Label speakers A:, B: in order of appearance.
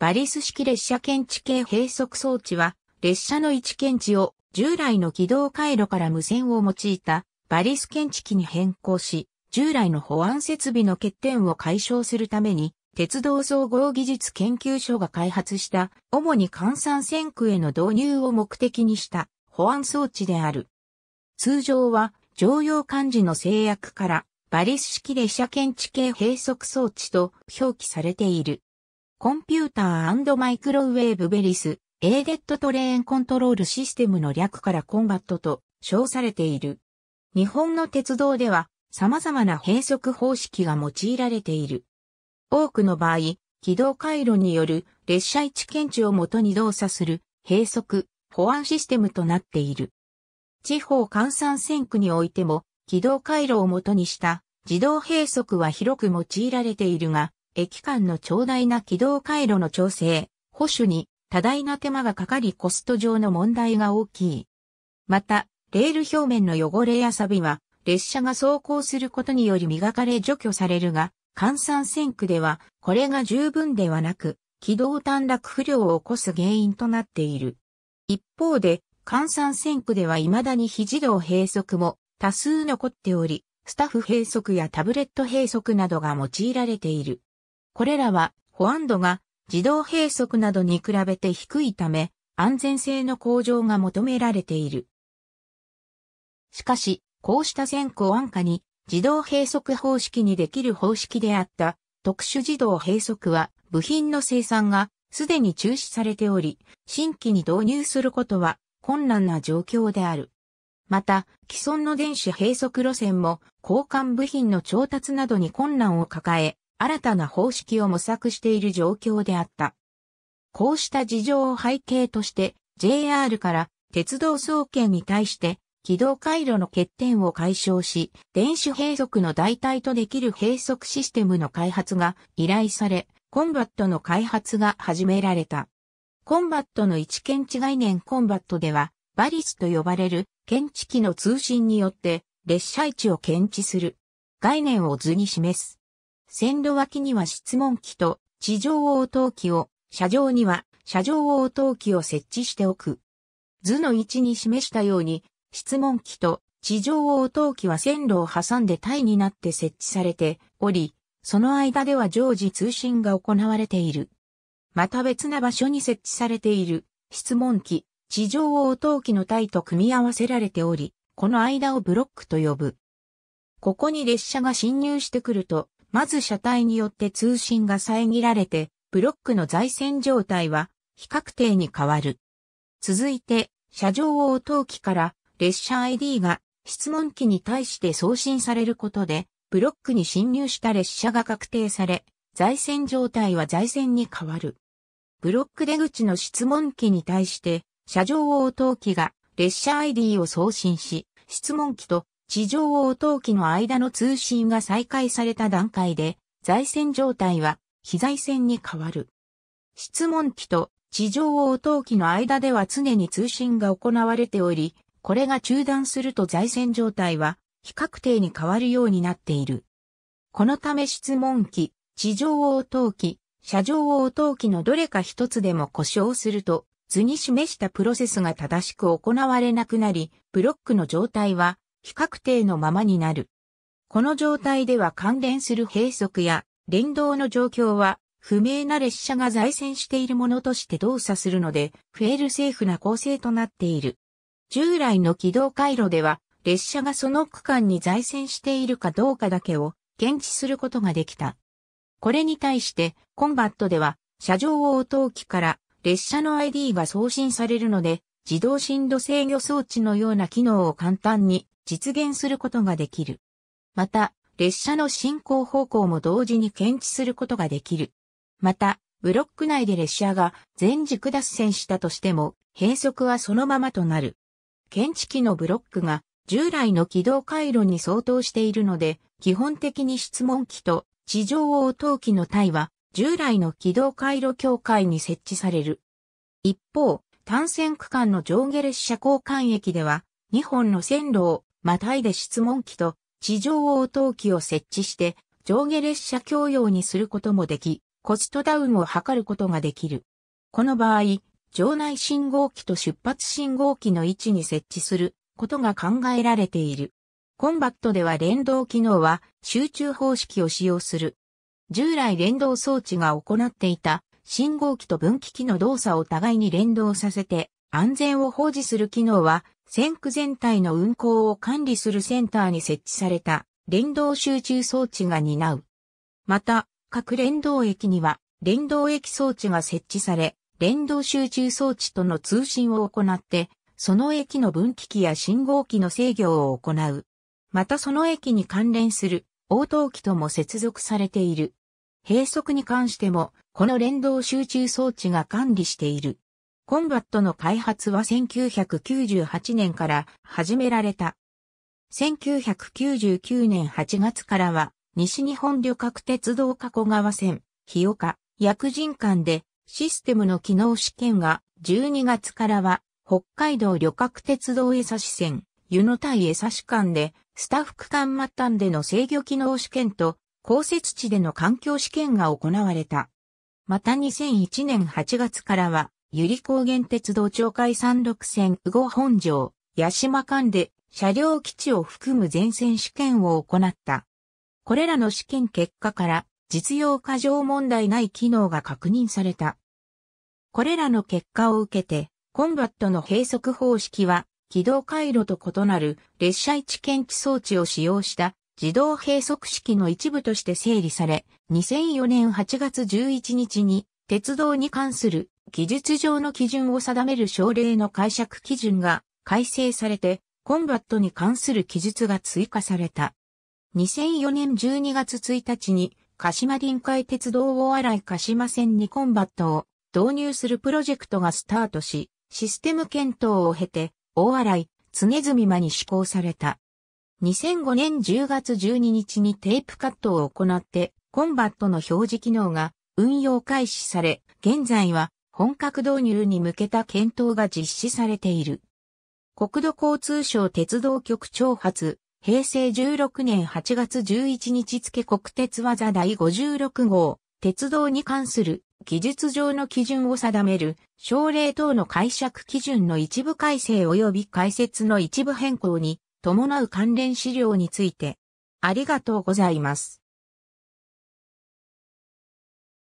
A: バリス式列車検知系閉塞装置は、列車の位置検知を従来の軌道回路から無線を用いたバリス検知器に変更し、従来の保安設備の欠点を解消するために、鉄道総合技術研究所が開発した主に換算線区への導入を目的にした保安装置である。通常は常用漢字の制約からバリス式列車検知系閉塞装置と表記されている。コンピューターマイクロウェーブベリス、エーデッドトレーンコントロールシステムの略からコンバットと称されている。日本の鉄道では様々な閉塞方式が用いられている。多くの場合、軌道回路による列車位置検知をもとに動作する閉塞、保安システムとなっている。地方換算線区においても軌道回路をもとにした自動閉塞は広く用いられているが、駅間の長大な軌道回路の調整、保守に多大な手間がかかりコスト上の問題が大きい。また、レール表面の汚れや錆は、列車が走行することにより磨かれ除去されるが、換算線区では、これが十分ではなく、軌道短絡不良を起こす原因となっている。一方で、換算線区では未だに非自動閉塞も多数残っており、スタッフ閉塞やタブレット閉塞などが用いられている。これらは保安度が自動閉塞などに比べて低いため、安全性の向上が求められている。しかし、こうした全庫安価に自動閉塞方式にできる方式であった特殊自動閉塞は部品の生産がすでに中止されており、新規に導入することは困難な状況である。また、既存の電子閉塞路線も交換部品の調達などに困難を抱え、新たな方式を模索している状況であった。こうした事情を背景として JR から鉄道総研に対して軌道回路の欠点を解消し、電子閉塞の代替とできる閉塞システムの開発が依頼され、コンバットの開発が始められた。コンバットの位置検知概念コンバットでは、バリスと呼ばれる検知器の通信によって列車位置を検知する概念を図に示す。線路脇には質問機と地上応答機を、車上には車上応答機を設置しておく。図の位置に示したように、質問機と地上応答機は線路を挟んで体になって設置されており、その間では常時通信が行われている。また別な場所に設置されている質問機、地上応答機の体と組み合わせられており、この間をブロックと呼ぶ。ここに列車が侵入してくると、まず車体によって通信が遮られて、ブロックの在線状態は非確定に変わる。続いて、車上応答機から列車 ID が質問機に対して送信されることで、ブロックに侵入した列車が確定され、在線状態は在線に変わる。ブロック出口の質問機に対して、車上応答機が列車 ID を送信し、質問機と地上応答機の間の通信が再開された段階で、在線状態は非在線に変わる。質問機と地上応答機の間では常に通信が行われており、これが中断すると在線状態は非確定に変わるようになっている。このため質問機、地上応答機、車上応答機のどれか一つでも故障すると図に示したプロセスが正しく行われなくなり、ブロックの状態は非確定のままになる。この状態では関連する閉塞や連動の状況は不明な列車が在線しているものとして動作するので、フェールセーフな構成となっている。従来の軌道回路では、列車がその区間に在線しているかどうかだけを検知することができた。これに対して、コンバットでは、車上応答機から列車の ID が送信されるので、自動振動制御装置のような機能を簡単に実現することができる。また、列車の進行方向も同時に検知することができる。また、ブロック内で列車が全軸脱線したとしても、変速はそのままとなる。検知機のブロックが従来の軌道回路に相当しているので、基本的に質問機と地上応答機の体は従来の軌道回路境界に設置される。一方、単線区間の上下列車交換駅では、2本の線路をまたいで質問機と地上応答機を設置して、上下列車共用にすることもでき、コストダウンを図ることができる。この場合、場内信号機と出発信号機の位置に設置することが考えられている。コンバットでは連動機能は集中方式を使用する。従来連動装置が行っていた信号機と分岐機の動作を互いに連動させて、安全を保持する機能は、線区全体の運行を管理するセンターに設置された連動集中装置が担う。また、各連動駅には連動駅装置が設置され、連動集中装置との通信を行って、その駅の分岐機や信号機の制御を行う。またその駅に関連する応答機とも接続されている。閉塞に関しても、この連動集中装置が管理している。コンバットの開発は1998年から始められた。1999年8月からは、西日本旅客鉄道加古川線、日岡、薬人間でシステムの機能試験が12月からは、北海道旅客鉄道江差線、湯野対江差間で、スタッフ間末端での制御機能試験と公設地での環境試験が行われた。また2001年8月からは、ゆり高原鉄道町海山陸線宇後本城、八島間で車両基地を含む全線試験を行った。これらの試験結果から実用過剰問題ない機能が確認された。これらの結果を受けて、コンバットの閉塞方式は、軌道回路と異なる列車位置検知装置を使用した自動閉塞式の一部として整理され、2004年8月11日に鉄道に関する技術上の基準を定める省令の解釈基準が改正されて、コンバットに関する記述が追加された。2004年12月1日に鹿島臨海鉄道大洗鹿島線にコンバットを導入するプロジェクトがスタートし、システム検討を経て、大洗、常住間に施行された。2005年10月12日にテープカットを行って、コンバットの表示機能が運用開始され、現在は本格導入に向けた検討が実施されている。国土交通省鉄道局長発、平成16年8月11日付国鉄技第56号、鉄道に関する技術上の基準を定める、省令等の解釈基準の一部改正及び解説の一部変更に伴う関連資料について、ありがとうございます。